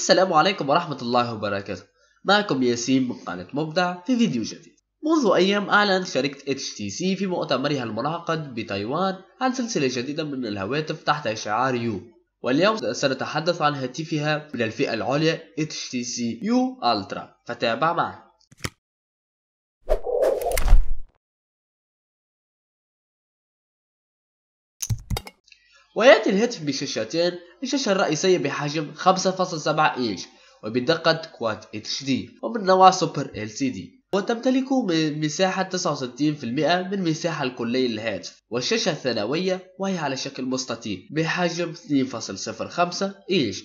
السلام عليكم ورحمة الله وبركاته معكم ياسين من قناة مبدع في فيديو جديد منذ أيام أعلنت شركة HTC في مؤتمرها المعقد بتايوان عن سلسلة جديدة من الهواتف تحت شعار يو واليوم سنتحدث عن هاتفها من الفئة العليا HTC U Ultra فتابع معنا ويأتي الهاتف بشاشتين الشاشة الرئيسية بحجم 5.7 إنش وبدقة كواد اتش دي ومن نوع سوبر ال سي دي وتمتلك مساحة 69% من مساحة الكلية للهاتف والشاشة الثانوية وهي على شكل مستطيل بحجم 2.05 إنش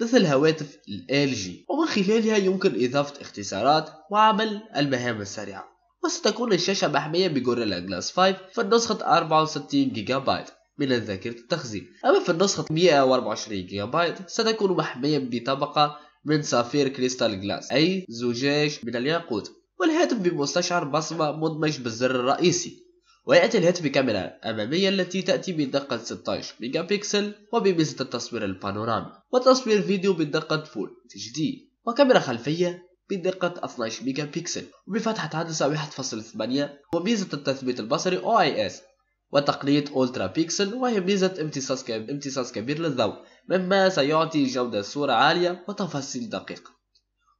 مثل هواتف ال جي ومن خلالها يمكن إضافة اختصارات وعمل المهام السريعة وستكون الشاشة محمية بجوريلا جلاس 5 في نسخة 64 جيجا بايت من الذاكرة التخزين أما في النسخة 124 جيجا بايت ستكون محمية بطبقة من صفير كريستال جلاس أي زجاج من الياقوت والهاتف بمستشعر بصمة مدمج بالزر الرئيسي ويأتي الهاتف بكاميرا أمامية التي تأتي بدقة 16 ميجا بكسل وبميزة التصوير البانورامي وتصوير فيديو بدقة فول اتش دي وكاميرا خلفية بدقة 12 ميجا بكسل وبفتحة عدسة 1.8 وميزة التثبيت البصري OIS وتقنيه أولترا بيكسل وهي ميزة امتصاص كبير, امتصاص كبير للضوء مما سيعطي جودة صورة عالية وتفاصيل دقيقة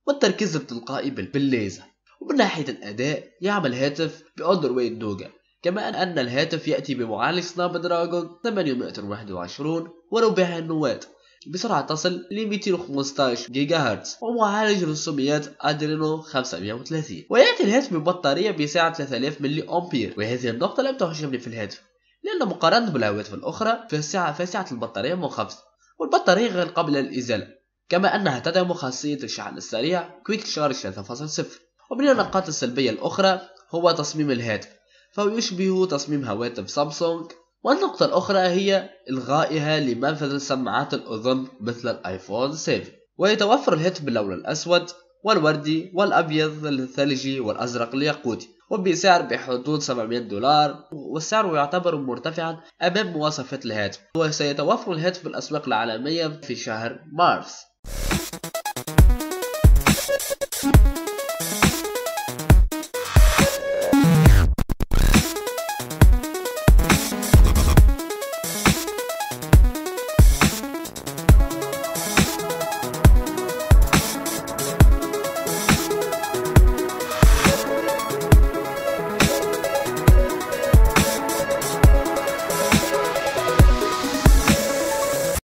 والتركيز التلقائي بالليزر ومن ناحية الأداء يعمل هاتف بأندر وين دوجا كما أن الهاتف يأتي بمعالج سناب دراجون 821 وربع النواة بسرعة تصل ل 215 جيجا هرتز ومعالج رسوميات أدرينو 530 ويأتي الهاتف ببطارية بسعة 3000 ملي أمبير وهذه النقطة لم تحجبني في الهاتف لأن مقارنة بالهواتف الأخرى فسعة فسعة البطارية منخفضة والبطارية غير قابلة للإزالة كما أنها تدعم خاصية الشحن السريع كويك شارج 3.0 ومن النقاط السلبية الأخرى هو تصميم الهاتف فهو يشبه تصميم هواتف سامسونج والنقطة الأخرى هي إلغائها لمنفذ سماعات الأذن مثل الآيفون 7 ويتوفر الهيت باللون الأسود والوردي والأبيض الثلجي والأزرق الياقوتي وبسعر بحدود 700 دولار والسعر يعتبر مرتفعا أمام مواصفات الهاتف وسيتوفر الهاتف في الأسواق العالمية في شهر مارس